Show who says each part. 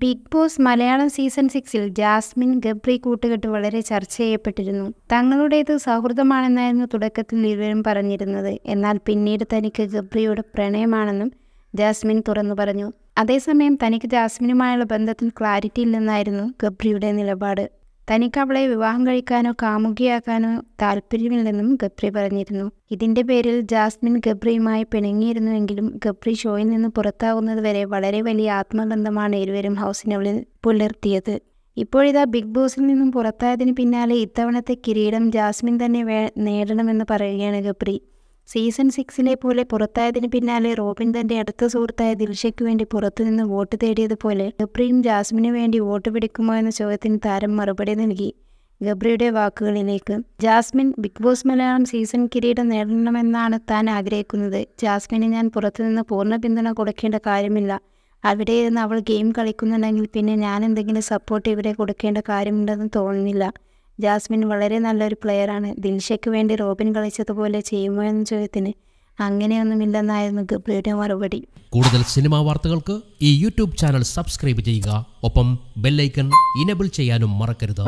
Speaker 1: big Boss Malayalam season സിക്സിൽ ജാസ്മിൻ ഗബ്രി കൂട്ടുകെട്ട് വളരെ ചർച്ച ചെയ്യപ്പെട്ടിരുന്നു തങ്ങളുടേത് സൗഹൃദമാണെന്നായിരുന്നു തുടക്കത്തിൽ ഇരുവരും പറഞ്ഞിരുന്നത് എന്നാൽ പിന്നീട് തനിക്ക് ഗബ്രിയോട് പ്രണയമാണെന്നും ജാസ്മിൻ തുറന്നു പറഞ്ഞു അതേസമയം തനിക്ക് ജാസ്മിനുമായുള്ള ബന്ധത്തിൽ ക്ലാരിറ്റി ഇല്ലെന്നായിരുന്നു ഗബ്രിയുടെ നിലപാട് തനിക്ക് അവളെ വിവാഹം കഴിക്കാനോ കാമുകിയാക്കാനോ താല്പര്യമില്ലെന്നും ഗബ്രി പറഞ്ഞിരുന്നു ഇതിന്റെ പേരിൽ ജാസ്മിൻ ഗബ്രിയുമായി പിണങ്ങിയിരുന്നുവെങ്കിലും ഗബ്രി ഷോയിൽ നിന്ന് വരെ വളരെ വലിയ ആത്മബന്ധമാണ് ഇരുവരും ഹൗസിനുള്ളിൽ പുലർത്തിയത് ഇപ്പോഴിതാ ബിഗ് ബോസിൽ നിന്നും പുറത്തായതിന് പിന്നാലെ ഇത്തവണത്തെ കിരീടം ജാസ്മിൻ തന്നെ നേടണമെന്ന് പറയുകയാണ് ഗബ്രി സീസൺ സിക്സിനെ പോലെ പുറത്തായതിന് പിന്നാലെ റോബിൻ തന്റെ അടുത്ത സുഹൃത്തായ ദിൽഷയ്ക്ക് വേണ്ടി പുറത്തുനിന്ന് വോട്ട് തേടിയതുപോലെ ഗബ്രിയും ജാസ്മിനു വേണ്ടി വോട്ട് പിടിക്കുമോ എന്ന ചോദ്യത്തിന് താരം മറുപടി നൽകി ഗബ്രിയുടെ വാക്കുകളിലേക്ക് Jasmin Bigg Boss Malayalam season കിരീടം നേടണമെന്നാണ് താൻ ആഗ്രഹിക്കുന്നത് ജാസ്മിന് ഞാൻ പുറത്തുനിന്ന് പൂർണ്ണ പിന്തുണ കൊടുക്കേണ്ട കാര്യമില്ല അവിടെ ഇരുന്ന് അവൾ ഗെയിം കളിക്കുന്നുണ്ടെങ്കിൽ പിന്നെ ഞാൻ എന്തെങ്കിലും സപ്പോർട്ട് ഇവിടെ കൊടുക്കേണ്ട കാര്യമുണ്ടെന്ന് തോന്നുന്നില്ല ജാസ്മിൻ വളരെ നല്ലൊരു പ്ലെയറാണ് ദിൽഷയ്ക്ക് വേണ്ടി റോബിൻ കളിച്ചതുപോലെ ചെയ്യുമോ എന്ന ചോദ്യത്തിന് അങ്ങനെയൊന്നുമില്ലെന്നായിരുന്നു ഗബ്രിയുടെ മറുപടി
Speaker 2: കൂടുതൽ സിനിമാ വാർത്തകൾക്ക് ഈ യൂട്യൂബ് ചാനൽ സബ്സ്ക്രൈബ് ചെയ്യുക ഒപ്പം ബെല്ലൈക്കൺ ഇനബിൾ ചെയ്യാനും മറക്കരുത്